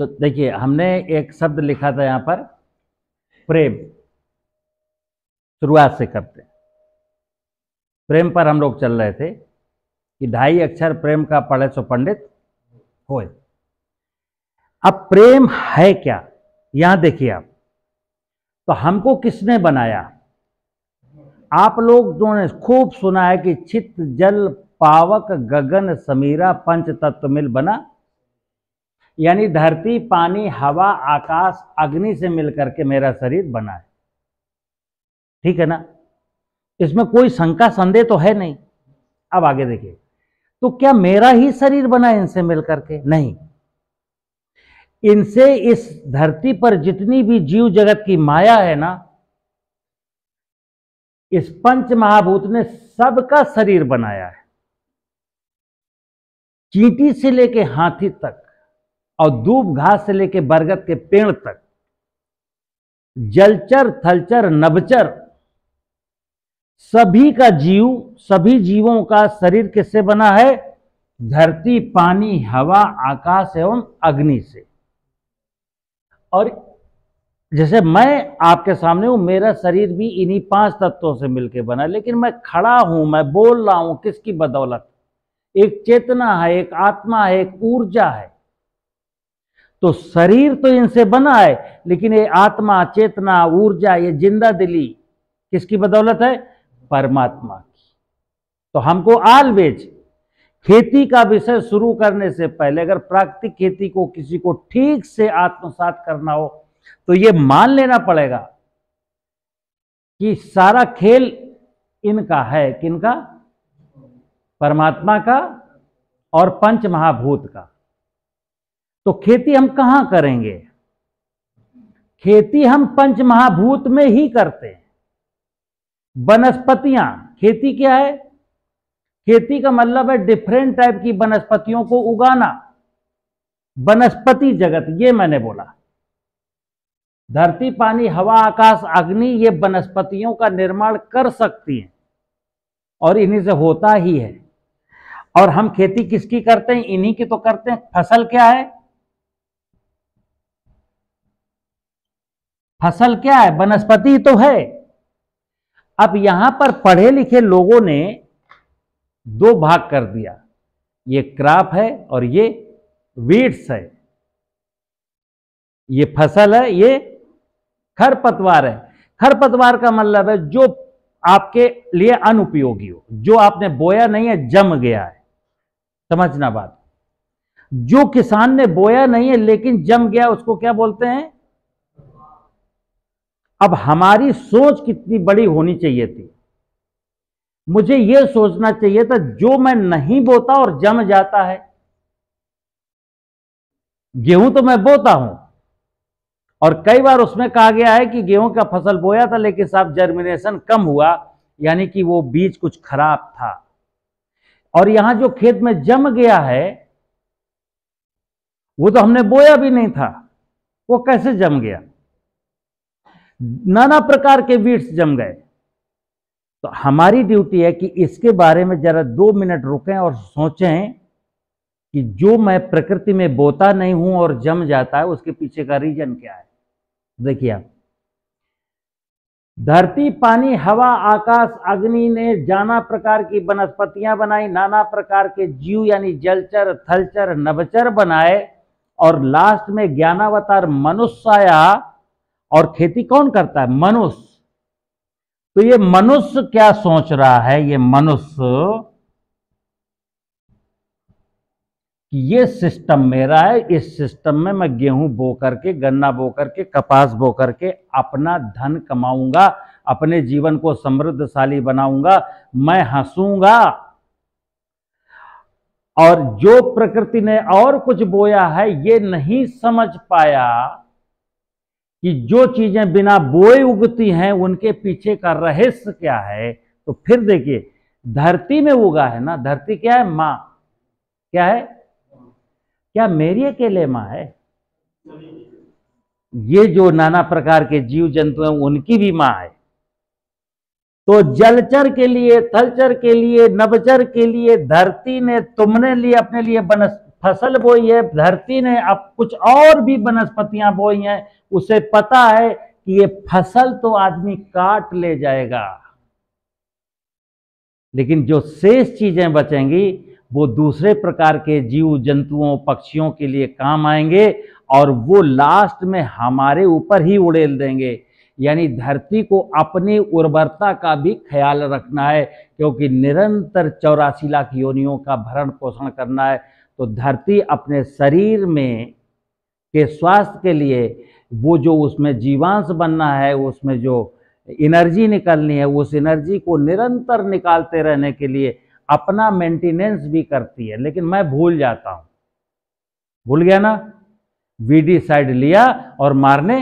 तो देखिए हमने एक शब्द लिखा था यहां पर प्रेम शुरुआत से करते प्रेम पर हम लोग चल रहे थे कि ढाई अक्षर प्रेम का पढ़े सो पंडित होए अब प्रेम है क्या यहां देखिए आप तो हमको किसने बनाया आप लोग जो ने खूब सुना है कि चित्त जल पावक गगन समीरा पंच तत्व मिल बना यानी धरती पानी हवा आकाश अग्नि से मिलकर के मेरा शरीर बना है ठीक है ना इसमें कोई शंका संदेह तो है नहीं अब आगे देखिए तो क्या मेरा ही शरीर बना इनसे मिलकर के नहीं इनसे इस धरती पर जितनी भी जीव जगत की माया है ना इस पंच महाभूत ने सबका शरीर बनाया है चींटी से लेके हाथी तक और दूब घास से लेकर बरगद के पेड़ तक जलचर थलचर नवचर सभी का जीव सभी जीवों का शरीर किससे बना है धरती पानी हवा आकाश एवं अग्नि से और जैसे मैं आपके सामने हूं मेरा शरीर भी इन्हीं पांच तत्वों से मिलकर बना लेकिन मैं खड़ा हूं मैं बोल रहा हूं किसकी बदौलत एक चेतना है एक आत्मा है एक ऊर्जा है तो शरीर तो इनसे बना है लेकिन ये आत्मा चेतना ऊर्जा ये जिंदा दिली किसकी बदौलत है परमात्मा की तो हमको आलवेज खेती का विषय शुरू करने से पहले अगर प्राकृतिक खेती को किसी को ठीक से आत्मसात करना हो तो ये मान लेना पड़ेगा कि सारा खेल इनका है किनका परमात्मा का और पंच महाभूत का तो खेती हम कहां करेंगे खेती हम पंच महाभूत में ही करते हैं वनस्पतियां खेती क्या है खेती का मतलब है डिफरेंट टाइप की वनस्पतियों को उगाना वनस्पति जगत ये मैंने बोला धरती पानी हवा आकाश अग्नि ये वनस्पतियों का निर्माण कर सकती हैं और इन्हीं से होता ही है और हम खेती किसकी करते हैं इन्हीं की तो करते हैं फसल क्या है फसल क्या है वनस्पति तो है अब यहां पर पढ़े लिखे लोगों ने दो भाग कर दिया ये क्रॉप है और ये वीड्स है ये फसल है ये खरपतवार है खरपतवार का मतलब है जो आपके लिए अनुपयोगी हो जो आपने बोया नहीं है जम गया है समझना बात जो किसान ने बोया नहीं है लेकिन जम गया उसको क्या बोलते हैं अब हमारी सोच कितनी बड़ी होनी चाहिए थी मुझे यह सोचना चाहिए था जो मैं नहीं बोता और जम जाता है गेहूं तो मैं बोता हूं और कई बार उसमें कहा गया है कि गेहूं का फसल बोया था लेकिन साहब जर्मिनेशन कम हुआ यानी कि वो बीज कुछ खराब था और यहां जो खेत में जम गया है वो तो हमने बोया भी नहीं था वो कैसे जम गया नाना प्रकार के वीड्स जम गए तो हमारी ड्यूटी है कि इसके बारे में जरा दो मिनट रुकें और सोचें कि जो मैं प्रकृति में बोता नहीं हूं और जम जाता है उसके पीछे का रीजन क्या है देखिए आप धरती पानी हवा आकाश अग्नि ने जाना प्रकार की वनस्पतियां बनाई नाना प्रकार के जीव यानी जलचर थलचर नवचर बनाए और लास्ट में ज्ञानावतार मनुष्य आया और खेती कौन करता है मनुष्य तो ये मनुष्य क्या सोच रहा है ये मनुष्य कि ये सिस्टम मेरा है इस सिस्टम में मैं गेहूं बो करके गन्ना बो करके कपास बो करके अपना धन कमाऊंगा अपने जीवन को समृद्धशाली बनाऊंगा मैं हंसूंगा और जो प्रकृति ने और कुछ बोया है ये नहीं समझ पाया कि जो चीज़ें बिना बोए उगती हैं उनके पीछे का रहस्य क्या है तो फिर देखिए धरती में उगा है ना धरती क्या है मां क्या है क्या मेरी अकेले मां है ये जो नाना प्रकार के जीव जंतु हैं उनकी भी मां है तो जलचर के लिए थलचर के लिए नवचर के लिए धरती ने तुमने लिए अपने लिए फसल बोई है धरती ने अब कुछ और भी वनस्पतियां बोई हैं उसे पता है कि ये फसल तो आदमी काट ले जाएगा लेकिन जो शेष चीजें बचेंगी वो दूसरे प्रकार के जीव जंतुओं पक्षियों के लिए काम आएंगे और वो लास्ट में हमारे ऊपर ही उड़ेल देंगे यानी धरती को अपनी उर्वरता का भी ख्याल रखना है क्योंकि निरंतर चौरासी लाख योनियों का भरण पोषण करना है तो धरती अपने शरीर में के स्वास्थ्य के लिए वो जो उसमें जीवांश बनना है उसमें जो एनर्जी निकलनी है उस एनर्जी को निरंतर निकालते रहने के लिए अपना मेंटेनेंस भी करती है लेकिन मैं भूल जाता हूं भूल गया ना वीडी साइड लिया और मारने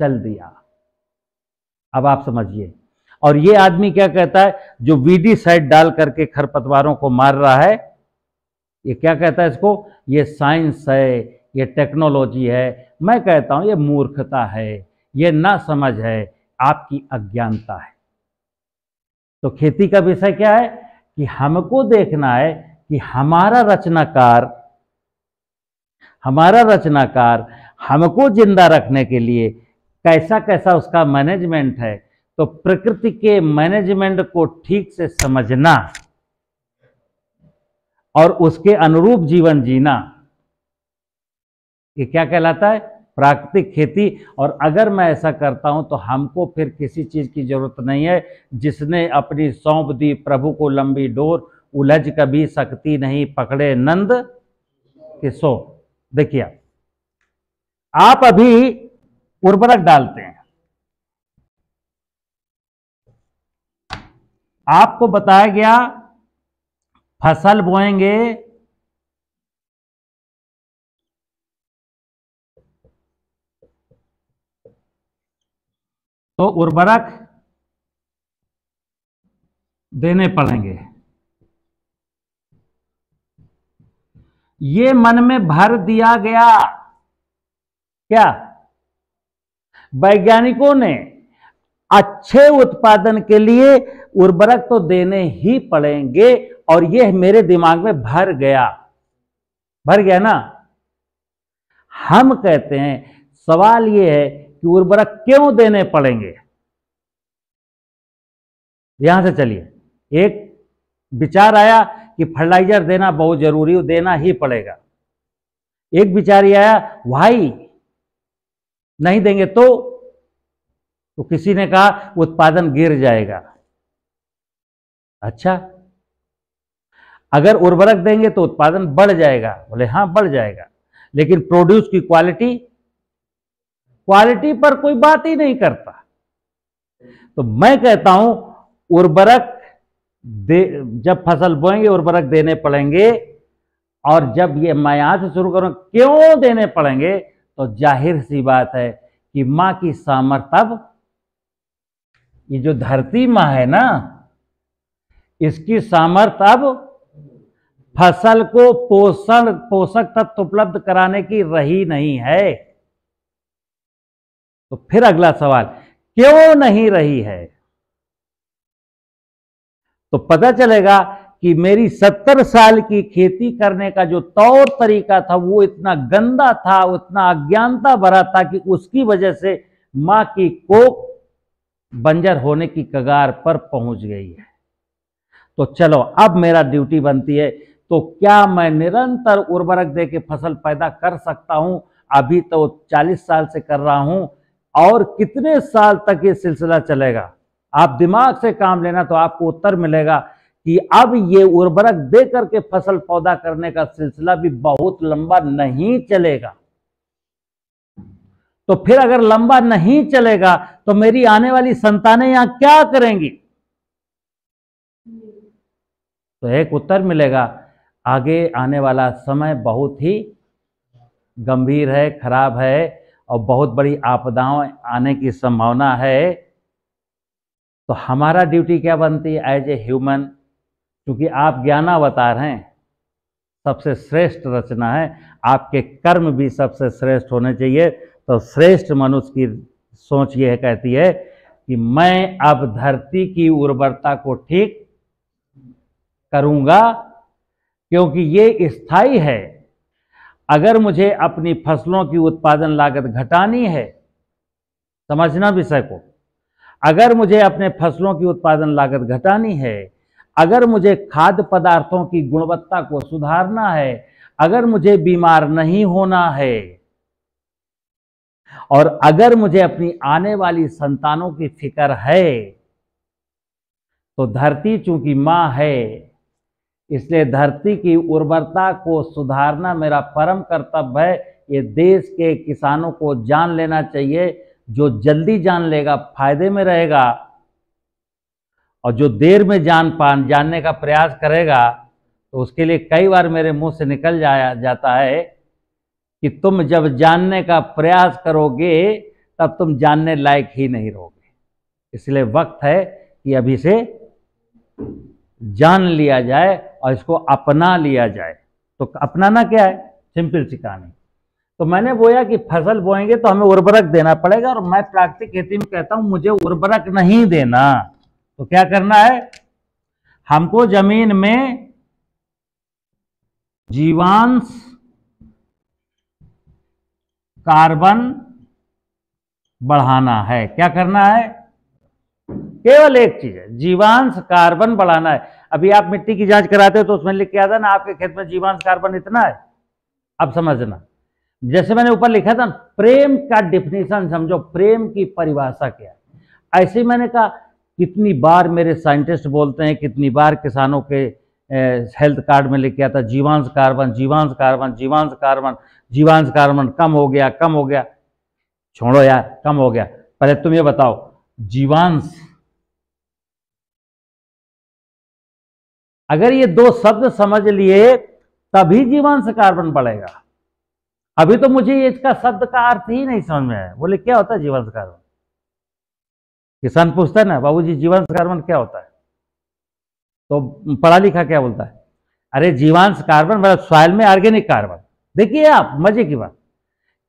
चल दिया अब आप समझिए और ये आदमी क्या कहता है जो वीडी साइड डाल करके खरपतवारों को मार रहा है ये क्या कहता है इसको ये साइंस है ये टेक्नोलॉजी है मैं कहता हूँ ये मूर्खता है ये ना समझ है आपकी अज्ञानता है तो खेती का विषय क्या है कि हमको देखना है कि हमारा रचनाकार हमारा रचनाकार हमको जिंदा रखने के लिए कैसा कैसा उसका मैनेजमेंट है तो प्रकृति के मैनेजमेंट को ठीक से समझना और उसके अनुरूप जीवन जीना ये क्या कहलाता है प्राकृतिक खेती और अगर मैं ऐसा करता हूं तो हमको फिर किसी चीज़ की ज़रूरत नहीं है जिसने अपनी सौंप दी प्रभु को लंबी डोर उलझ कभी सकती नहीं पकड़े नंद सो देखिए आप अभी उर्वरक डालते हैं आपको बताया गया फसल बोएंगे तो उर्वरक देने पड़ेंगे ये मन में भर दिया गया क्या वैज्ञानिकों ने अच्छे उत्पादन के लिए उर्वरक तो देने ही पड़ेंगे और यह मेरे दिमाग में भर गया भर गया ना हम कहते हैं सवाल यह है कि उर्वरक क्यों देने पड़ेंगे यहां से चलिए एक विचार आया कि फर्टिलाइजर देना बहुत जरूरी हो देना ही पड़ेगा एक विचार ये आया भाई नहीं देंगे तो तो किसी ने कहा उत्पादन गिर जाएगा अच्छा अगर उर्वरक देंगे तो उत्पादन बढ़ जाएगा बोले हाँ बढ़ जाएगा लेकिन प्रोड्यूस की क्वालिटी क्वालिटी पर कोई बात ही नहीं करता तो मैं कहता हूं उर्वरक दे जब फसल बोएंगे उर्वरक देने पड़ेंगे और जब ये मैं यहां से शुरू करूं क्यों देने पड़ेंगे तो जाहिर सी बात है कि मां की सामर्थ अब ये जो धरती मां है ना इसकी सामर्थ अब फसल को पोषण पोषक तत्व उपलब्ध कराने की रही नहीं है तो फिर अगला सवाल क्यों नहीं रही है तो पता चलेगा कि मेरी सत्तर साल की खेती करने का जो तौर तरीका था वो इतना गंदा था उतना अज्ञानता भरा था कि उसकी वजह से मां की कोक बंजर होने की कगार पर पहुंच गई है तो चलो अब मेरा ड्यूटी बनती है तो क्या मैं निरंतर उर्वरक दे के फसल पैदा कर सकता हूँ अभी तो 40 साल से कर रहा हूँ और कितने साल तक ये सिलसिला चलेगा आप दिमाग से काम लेना तो आपको उत्तर मिलेगा कि अब ये उर्वरक दे करके फसल पौधा करने का सिलसिला भी बहुत लंबा नहीं चलेगा तो फिर अगर लंबा नहीं चलेगा तो मेरी आने वाली संतानें यहां क्या करेंगी तो एक उत्तर मिलेगा आगे आने वाला समय बहुत ही गंभीर है खराब है और बहुत बड़ी आपदाओं आने की संभावना है तो हमारा ड्यूटी क्या बनती है एज ए ह्यूमन क्योंकि आप ज्ञानावतार हैं सबसे श्रेष्ठ रचना है आपके कर्म भी सबसे श्रेष्ठ होने चाहिए तो श्रेष्ठ मनुष्य की सोच यह कहती है कि मैं अब धरती की उर्वरता को ठीक करूंगा क्योंकि ये स्थायी है अगर मुझे अपनी फसलों की उत्पादन लागत घटानी है समझना विषय को अगर मुझे अपने फसलों की उत्पादन लागत घटानी है अगर मुझे खाद्य पदार्थों की गुणवत्ता को सुधारना है अगर मुझे बीमार नहीं होना है और अगर मुझे अपनी आने वाली संतानों की फिक्र है तो धरती चूंकि मां है इसलिए धरती की उर्वरता को सुधारना मेरा परम कर्तव्य है ये देश के किसानों को जान लेना चाहिए जो जल्दी जान लेगा फायदे में रहेगा और जो देर में जान पान जानने का प्रयास करेगा तो उसके लिए कई बार मेरे मुंह से निकल जाया जाता है कि तुम जब जानने का प्रयास करोगे तब तुम जानने लायक ही नहीं रहोगे इसलिए वक्त है कि अभी से जान लिया जाए और इसको अपना लिया जाए तो अपनाना क्या है सिंपल सी कहानी तो मैंने बोया कि फसल बोएंगे तो हमें उर्वरक देना पड़ेगा और मैं प्राकृतिक खेती में कहता हूं मुझे उर्वरक नहीं देना तो क्या करना है हमको जमीन में जीवांश कार्बन बढ़ाना है क्या करना है केवल एक चीज है जीवांश कार्बन बढ़ाना है अभी आप मिट्टी की जांच कराते हो तो उसमें लिख के आता ना आपके खेत में जीवांश कार्बन इतना है अब समझना जैसे मैंने ऊपर लिखा था प्रेम का डिफिनेशन समझो प्रेम की परिभाषा क्या ऐसे मैंने कहा कितनी बार मेरे साइंटिस्ट बोलते हैं कितनी बार किसानों के हेल्थ कार्ड में लिख के आता जीवांश कार्बन जीवांश कार्बन जीवांश कार्बन जीवांश कार्बन कम हो गया कम हो गया छोड़ो यार कम हो गया पहले तुम ये बताओ जीवांश अगर ये दो शब्द समझ लिए तभी जीवन कार्बन बन पड़ेगा अभी तो मुझे ये इसका शब्द का अर्थ ही नहीं समझ में आया बोले क्या होता है जीवन कार्बन किसान पूछता है ना बाबू जी जीवन कार्बन क्या होता है तो पढ़ा लिखा क्या बोलता है अरे जीवांश कार्बन मतलब सॉइल में ऑर्गेनिक कार्बन देखिए आप मजे की बात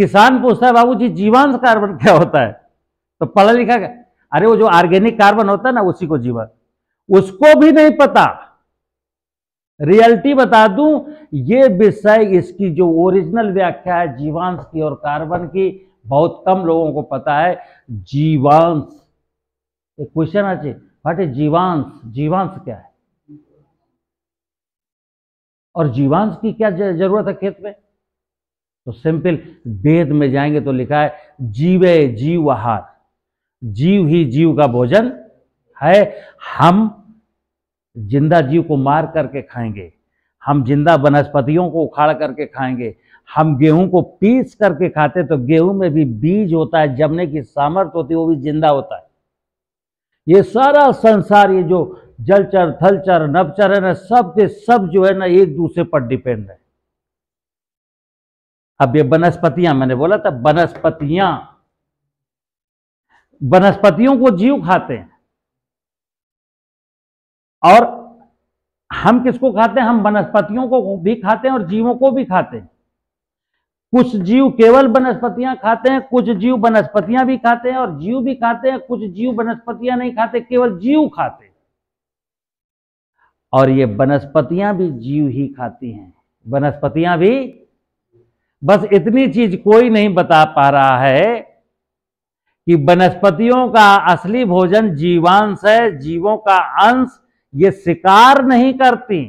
किसान पूछता है बाबू जी जीवांश कार्बन क्या होता है तो पढ़ा लिखा क्या अरे वो जो ऑर्गेनिक कार्बन होता है ना उसी को जीवन उसको भी नहीं पता रियलिटी बता दूं ये विषय इसकी जो ओरिजिनल व्याख्या है जीवांश की और कार्बन की बहुत कम लोगों को पता है जीवांश एक क्वेश्चन आज चाहिए जीवांश जीवांश क्या है और जीवांश की क्या जरूरत है खेत में तो सिंपल वेद में जाएंगे तो लिखा है जीवे जीव आहार जीव ही जीव का भोजन है हम जिंदा जीव को मार करके खाएंगे हम जिंदा वनस्पतियों को उखाड़ करके खाएंगे हम गेहूं को पीस करके खाते तो गेहूं में भी बीज होता है जमने की सामर्थ्य होती है वो भी जिंदा होता है ये सारा संसार ये जो जलचर थलचर नवचर है ना सब के सब जो है ना एक दूसरे पर डिपेंड है अब ये वनस्पतियां मैंने बोला था वनस्पतियां वनस्पतियों को जीव खाते हैं और हम किसको खाते हैं हम वनस्पतियों को भी खाते हैं और जीवों को भी खाते हैं कुछ जीव केवल वनस्पतियां खाते हैं कुछ जीव वनस्पतियां भी खाते हैं और जीव भी खाते हैं कुछ जीव वनस्पतियां नहीं खाते केवल जीव खाते और ये वनस्पतियां भी जीव ही खाती हैं वनस्पतियां भी बस इतनी चीज कोई नहीं बता पा रहा है कि वनस्पतियों का असली भोजन जीवांश है जीवों का अंश ये शिकार नहीं करती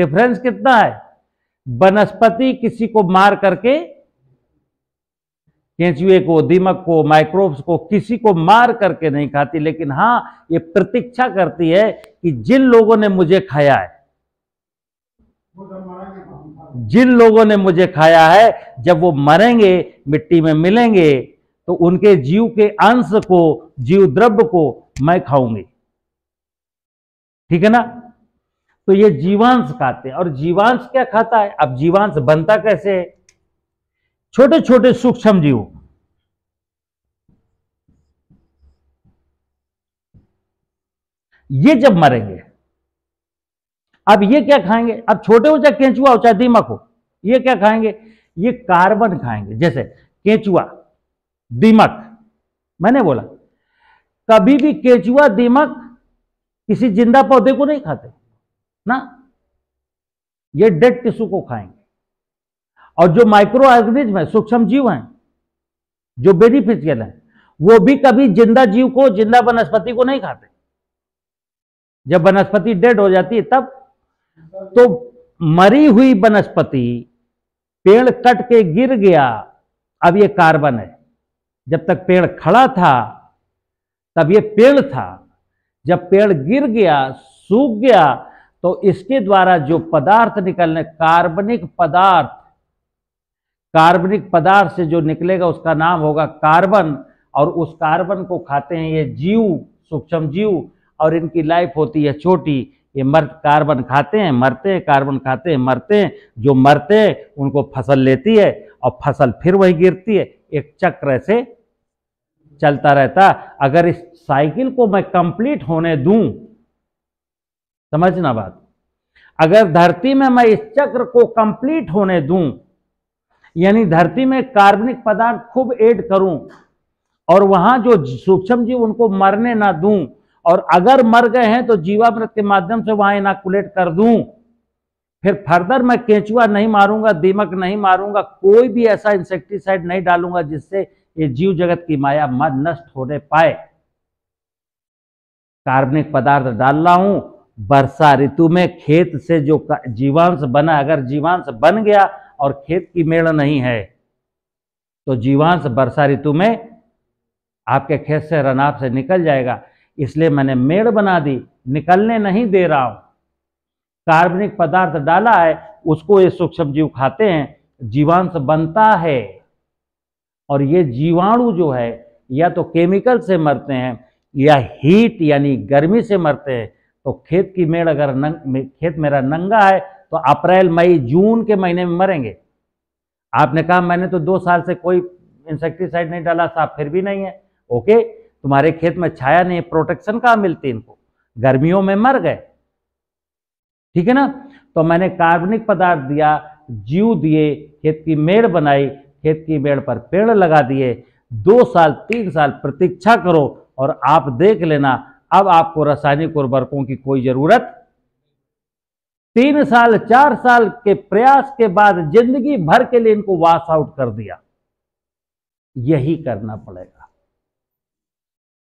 डिफरेंस कितना है वनस्पति किसी को मार करके केंचुए को दीमक को माइक्रोब्स को किसी को मार करके नहीं खाती लेकिन हां ये प्रतीक्षा करती है कि जिन लोगों ने मुझे खाया है जिन लोगों ने मुझे खाया है जब वो मरेंगे मिट्टी में मिलेंगे तो उनके जीव के अंश को जीव द्रव्य को मैं खाऊंगी ठीक है ना तो ये जीवांश खाते हैं और जीवांश क्या खाता है अब जीवांश बनता कैसे है छोटे छोटे सूक्ष्म जीव ये जब मरेंगे अब ये क्या खाएंगे अब छोटे हो चाहे केंचुआ हो चाहे दीमक हो ये क्या खाएंगे ये कार्बन खाएंगे जैसे केंचुआ दीमक मैंने बोला कभी भी केंचुआ दीमक किसी जिंदा पौधे को नहीं खाते ना ये डेड टिश्यू को खाएंगे और जो माइक्रो ऑर्गेनिज्म है सूक्ष्म जीव हैं जो बेनिफिशियल हैं वो भी कभी जिंदा जीव को जिंदा वनस्पति को नहीं खाते जब वनस्पति डेड हो जाती है तब तो मरी हुई वनस्पति पेड़ कट के गिर गया अब ये कार्बन है जब तक पेड़ खड़ा था तब ये पेड़ था जब पेड़ गिर गया सूख गया तो इसके द्वारा जो पदार्थ निकलने कार्बनिक पदार्थ कार्बनिक पदार्थ से जो निकलेगा उसका नाम होगा कार्बन और उस कार्बन को खाते हैं ये जीव सूक्ष्म जीव और इनकी लाइफ होती है छोटी ये मर कार्बन खाते हैं मरते हैं कार्बन खाते हैं मरते हैं जो मरते हैं उनको फसल लेती है और फसल फिर वही गिरती है एक चक्र से चलता रहता अगर इस साइकिल को मैं कंप्लीट होने दूं समझना बात अगर धरती में मैं इस चक्र को कंप्लीट होने दूं यानी धरती में कार्बनिक पदार्थ खूब ऐड करूं और वहां जो सूक्ष्म जीव उनको मरने ना दूं और अगर मर गए हैं तो जीवामृत के माध्यम से वहां इनाकुलेट कर दूं फिर फर्दर मैं केंचुआ नहीं मारूंगा दीमक नहीं मारूंगा कोई भी ऐसा इंसेक्टिसाइड नहीं डालूंगा जिससे ये जीव जगत की माया मद नष्ट होने पाए कार्बनिक पदार्थ डाल रहा हूं वर्षा ऋतु में खेत से जो जीवांश बना अगर जीवांश बन गया और खेत की मेड़ नहीं है तो जीवांश वर्षा ऋतु में आपके खेत से रनाप से निकल जाएगा इसलिए मैंने मेड़ बना दी निकलने नहीं दे रहा हूं कार्बनिक पदार्थ डाला है उसको ये सूक्ष्म जीव खाते हैं जीवांश बनता है और ये जीवाणु जो है या तो केमिकल से मरते हैं या हीट यानी गर्मी से मरते हैं तो खेत की मेड़ अगर नंग खेत मेरा नंगा है तो अप्रैल मई जून के महीने में मरेंगे आपने कहा मैंने तो दो साल से कोई इंसेक्टिसाइड नहीं डाला साफ फिर भी नहीं है ओके तुम्हारे खेत में छाया नहीं प्रोटेक्शन कहाँ मिलती इनको गर्मियों में मर गए ठीक है ना तो मैंने कार्बनिक पदार्थ दिया जीव दिए खेत की मेड़ बनाई खेत की मेड़ पर पेड़ लगा दिए दो साल तीन साल प्रतीक्षा करो और आप देख लेना अब आपको रासायनिक उर्वरकों की कोई जरूरत तीन साल चार साल के प्रयास के बाद जिंदगी भर के लिए इनको वाश आउट कर दिया यही करना पड़ेगा